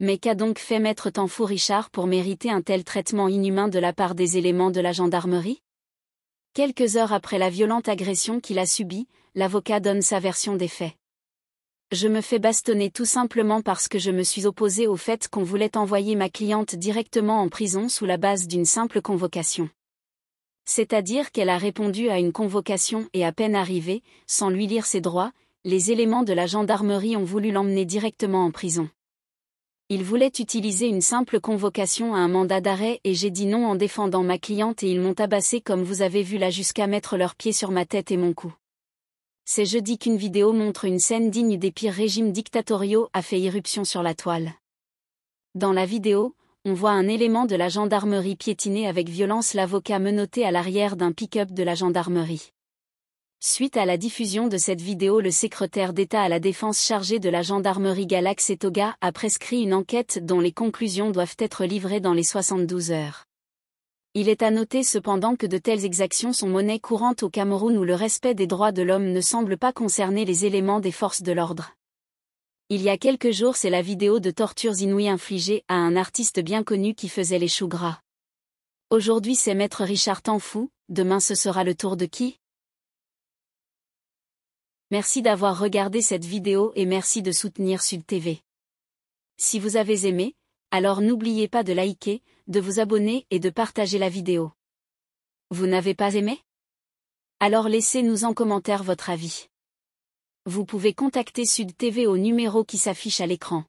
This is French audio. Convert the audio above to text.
Mais qu'a donc fait maître Tanfou Richard pour mériter un tel traitement inhumain de la part des éléments de la gendarmerie Quelques heures après la violente agression qu'il a subie, l'avocat donne sa version des faits. Je me fais bastonner tout simplement parce que je me suis opposé au fait qu'on voulait envoyer ma cliente directement en prison sous la base d'une simple convocation. C'est-à-dire qu'elle a répondu à une convocation et à peine arrivée, sans lui lire ses droits, les éléments de la gendarmerie ont voulu l'emmener directement en prison. Ils voulaient utiliser une simple convocation à un mandat d'arrêt et j'ai dit non en défendant ma cliente et ils m'ont tabassé comme vous avez vu là jusqu'à mettre leurs pieds sur ma tête et mon cou. C'est jeudi qu'une vidéo montre une scène digne des pires régimes dictatoriaux a fait irruption sur la toile. Dans la vidéo, on voit un élément de la gendarmerie piétiner avec violence l'avocat menotté à l'arrière d'un pick-up de la gendarmerie. Suite à la diffusion de cette vidéo, le secrétaire d'État à la Défense chargé de la gendarmerie Galax et Toga a prescrit une enquête dont les conclusions doivent être livrées dans les 72 heures. Il est à noter cependant que de telles exactions sont monnaie courante au Cameroun où le respect des droits de l'homme ne semble pas concerner les éléments des forces de l'ordre. Il y a quelques jours, c'est la vidéo de tortures inouïes infligées à un artiste bien connu qui faisait les choux gras. Aujourd'hui, c'est maître Richard Tanfou, demain ce sera le tour de qui Merci d'avoir regardé cette vidéo et merci de soutenir Sud TV. Si vous avez aimé, alors n'oubliez pas de liker, de vous abonner et de partager la vidéo. Vous n'avez pas aimé Alors laissez-nous en commentaire votre avis. Vous pouvez contacter Sud TV au numéro qui s'affiche à l'écran.